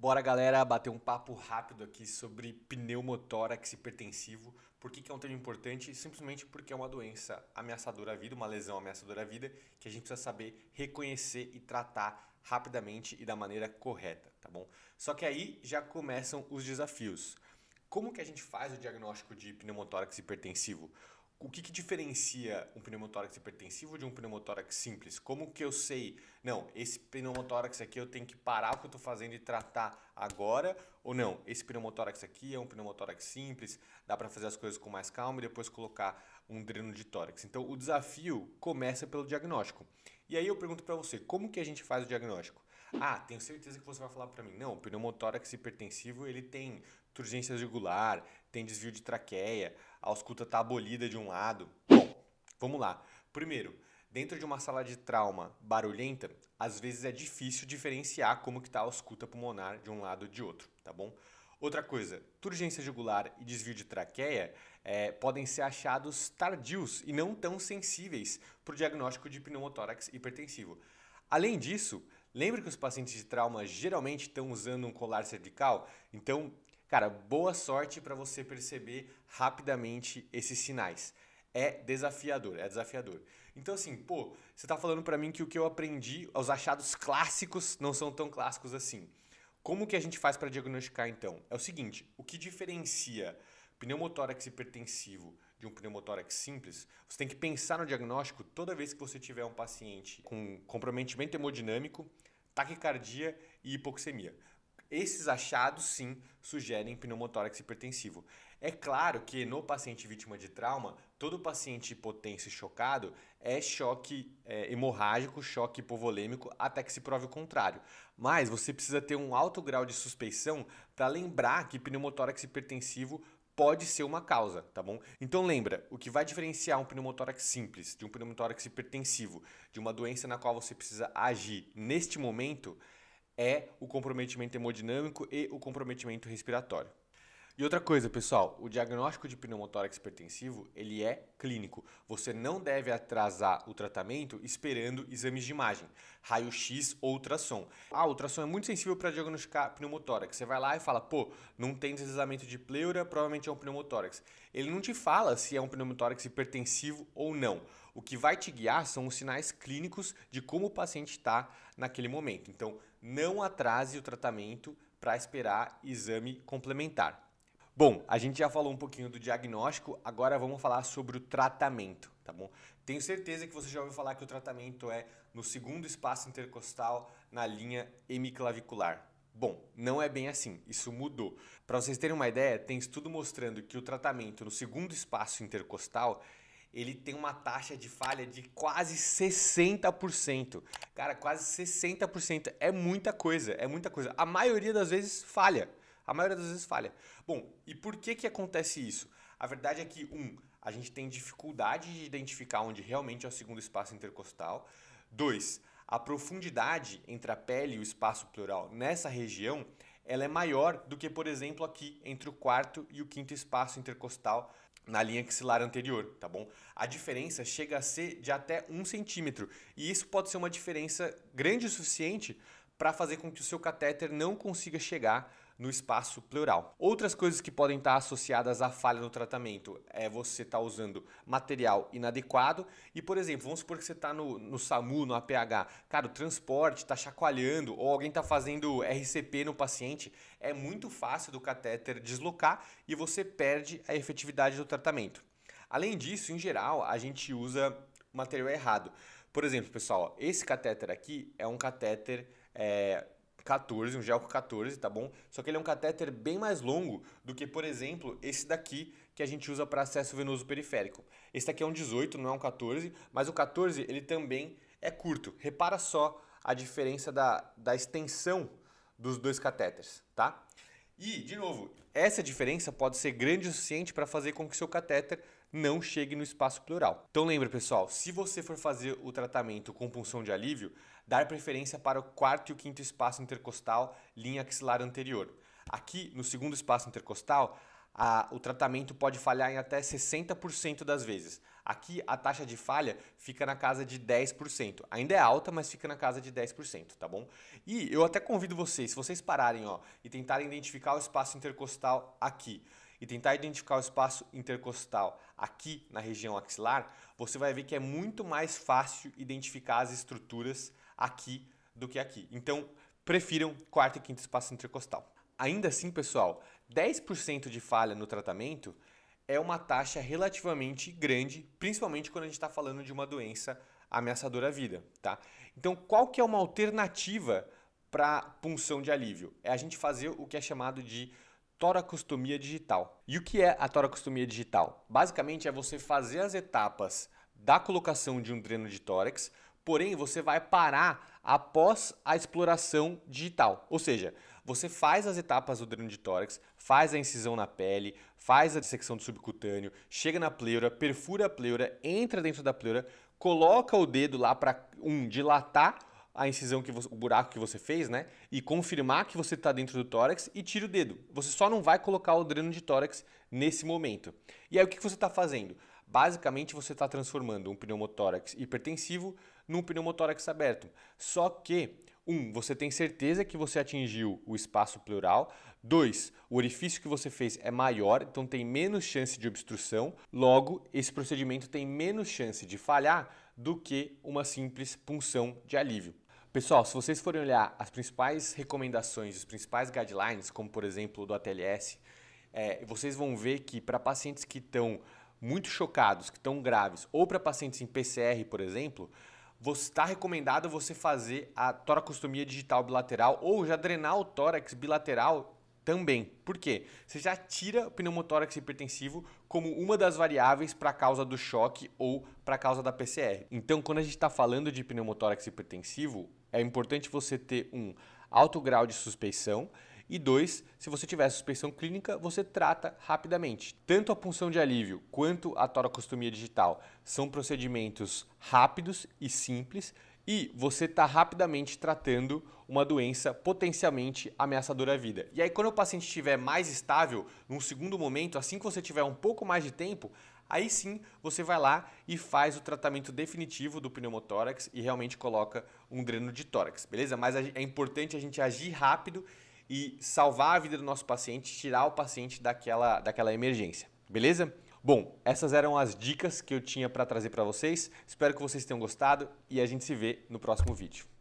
Bora, galera, bater um papo rápido aqui sobre pneumotórax hipertensivo. Por que, que é um termo importante? Simplesmente porque é uma doença ameaçadora à vida, uma lesão ameaçadora à vida, que a gente precisa saber reconhecer e tratar rapidamente e da maneira correta, tá bom? Só que aí já começam os desafios. Como que a gente faz o diagnóstico de pneumotórax hipertensivo? o que, que, diferencia um pneumotórax hipertensivo de um pneumotórax simples? Como que eu sei, não, esse pneumotórax aqui eu tenho que parar o que eu estou fazendo e tratar agora, ou não, esse pneumotórax aqui é um pneumotórax simples, dá para fazer as coisas com mais calma e depois colocar um dreno de tórax. Então, o desafio começa pelo diagnóstico. E aí eu pergunto para você, como que a gente faz o diagnóstico? Ah, tenho certeza que você vai falar para mim. Não, o pneumotórax hipertensivo, ele tem turgência jugular, tem desvio de traqueia, a ausculta tá abolida de um lado. Bom, vamos lá. Primeiro, dentro de uma sala de trauma barulhenta, às vezes é difícil diferenciar como que tá a ausculta pulmonar de um lado ou de outro, tá bom? Outra coisa, turgência jugular e desvio de traqueia é, podem ser achados tardios e não tão sensíveis para o diagnóstico de pneumotórax hipertensivo. Além disso, Lembre que os pacientes de trauma geralmente estão usando um colar cervical, então, cara, boa sorte para você perceber rapidamente esses sinais. É desafiador, é desafiador. Então assim, pô, você está falando para mim que o que eu aprendi, os achados clássicos não são tão clássicos assim. Como que a gente faz para diagnosticar então? É o seguinte, o que diferencia pneumotórax hipertensivo de um pneumotórax simples, você tem que pensar no diagnóstico toda vez que você tiver um paciente com comprometimento hemodinâmico, taquicardia e hipoxemia. Esses achados, sim, sugerem pneumotórax hipertensivo. É claro que no paciente vítima de trauma, todo paciente hipotenso e chocado é choque é, hemorrágico, choque hipovolêmico, até que se prove o contrário. Mas você precisa ter um alto grau de suspeição para lembrar que pneumotórax hipertensivo pode ser uma causa, tá bom? Então lembra, o que vai diferenciar um pneumotórax simples de um pneumotórax hipertensivo, de uma doença na qual você precisa agir neste momento, é o comprometimento hemodinâmico e o comprometimento respiratório. E outra coisa, pessoal, o diagnóstico de pneumotórax hipertensivo, ele é clínico. Você não deve atrasar o tratamento esperando exames de imagem, raio-x ou ultrassom. Ah, ultrassom é muito sensível para diagnosticar pneumotórax. Você vai lá e fala, pô, não tem deslizamento de pleura, provavelmente é um pneumotórax. Ele não te fala se é um pneumotórax hipertensivo ou não. O que vai te guiar são os sinais clínicos de como o paciente está naquele momento. Então, não atrase o tratamento para esperar exame complementar. Bom, a gente já falou um pouquinho do diagnóstico, agora vamos falar sobre o tratamento, tá bom? Tenho certeza que você já ouviu falar que o tratamento é no segundo espaço intercostal na linha hemiclavicular. Bom, não é bem assim, isso mudou. Para vocês terem uma ideia, tem estudo mostrando que o tratamento no segundo espaço intercostal ele tem uma taxa de falha de quase 60%. Cara, quase 60% é muita coisa, é muita coisa. A maioria das vezes falha. A maioria das vezes falha. Bom, e por que que acontece isso? A verdade é que, um, a gente tem dificuldade de identificar onde realmente é o segundo espaço intercostal. Dois, a profundidade entre a pele e o espaço pleural nessa região ela é maior do que, por exemplo, aqui entre o quarto e o quinto espaço intercostal na linha axilar anterior, tá bom? A diferença chega a ser de até um centímetro e isso pode ser uma diferença grande o suficiente para fazer com que o seu catéter não consiga chegar no espaço pleural. Outras coisas que podem estar associadas à falha no tratamento é você estar tá usando material inadequado e, por exemplo, vamos supor que você está no, no SAMU, no APH, cara, o transporte está chacoalhando ou alguém está fazendo RCP no paciente, é muito fácil do catéter deslocar e você perde a efetividade do tratamento. Além disso, em geral, a gente usa material errado. Por exemplo, pessoal, esse catéter aqui é um catéter é, 14, um Gelco 14, tá bom? Só que ele é um catéter bem mais longo do que, por exemplo, esse daqui que a gente usa para acesso venoso periférico. Esse daqui é um 18, não é um 14, mas o 14 ele também é curto. Repara só a diferença da, da extensão dos dois catéteres, tá? E, de novo, essa diferença pode ser grande o suficiente para fazer com que seu catéter não chegue no espaço pleural. Então lembra, pessoal, se você for fazer o tratamento com punção de alívio, dar preferência para o quarto e o quinto espaço intercostal, linha axilar anterior. Aqui, no segundo espaço intercostal, a, o tratamento pode falhar em até 60% das vezes. Aqui a taxa de falha fica na casa de 10%. Ainda é alta, mas fica na casa de 10%, tá bom? E eu até convido vocês, se vocês pararem ó, e tentarem identificar o espaço intercostal aqui e tentar identificar o espaço intercostal aqui na região axilar, você vai ver que é muito mais fácil identificar as estruturas aqui do que aqui. Então, prefiram quarto e quinto espaço intercostal. Ainda assim, pessoal, 10% de falha no tratamento é uma taxa relativamente grande, principalmente quando a gente está falando de uma doença ameaçadora à vida, tá? Então, qual que é uma alternativa para punção de alívio? É a gente fazer o que é chamado de toracostomia digital. E o que é a toracostomia digital? Basicamente é você fazer as etapas da colocação de um dreno de tórax, porém você vai parar após a exploração digital. Ou seja, você faz as etapas do dreno de tórax, faz a incisão na pele, faz a dissecção do subcutâneo, chega na pleura, perfura a pleura, entra dentro da pleura, coloca o dedo lá para um dilatar a incisão que você, o buraco que você fez, né? E confirmar que você está dentro do tórax e tira o dedo. Você só não vai colocar o dreno de tórax nesse momento. E aí o que você está fazendo? Basicamente você está transformando um pneumotórax hipertensivo num pneumotórax aberto. Só que um, você tem certeza que você atingiu o espaço pleural. Dois, o orifício que você fez é maior, então tem menos chance de obstrução. Logo, esse procedimento tem menos chance de falhar do que uma simples punção de alívio. Pessoal, se vocês forem olhar as principais recomendações, os principais guidelines, como por exemplo do ATLS, é, vocês vão ver que para pacientes que estão muito chocados, que estão graves, ou para pacientes em PCR, por exemplo, está recomendado você fazer a toracostomia digital bilateral ou já drenar o tórax bilateral também. Por quê? Você já tira o pneumotórax hipertensivo como uma das variáveis para a causa do choque ou para a causa da PCR. Então, quando a gente está falando de pneumotórax hipertensivo, é importante você ter um alto grau de suspeição e dois, se você tiver suspensão clínica, você trata rapidamente. Tanto a punção de alívio quanto a toracostomia digital são procedimentos rápidos e simples e você está rapidamente tratando uma doença potencialmente ameaçadora à vida. E aí, quando o paciente estiver mais estável, num segundo momento, assim que você tiver um pouco mais de tempo, aí sim você vai lá e faz o tratamento definitivo do pneumotórax e realmente coloca um dreno de tórax, beleza? Mas é importante a gente agir rápido e salvar a vida do nosso paciente, tirar o paciente daquela, daquela emergência, beleza? Bom, essas eram as dicas que eu tinha para trazer para vocês. Espero que vocês tenham gostado e a gente se vê no próximo vídeo.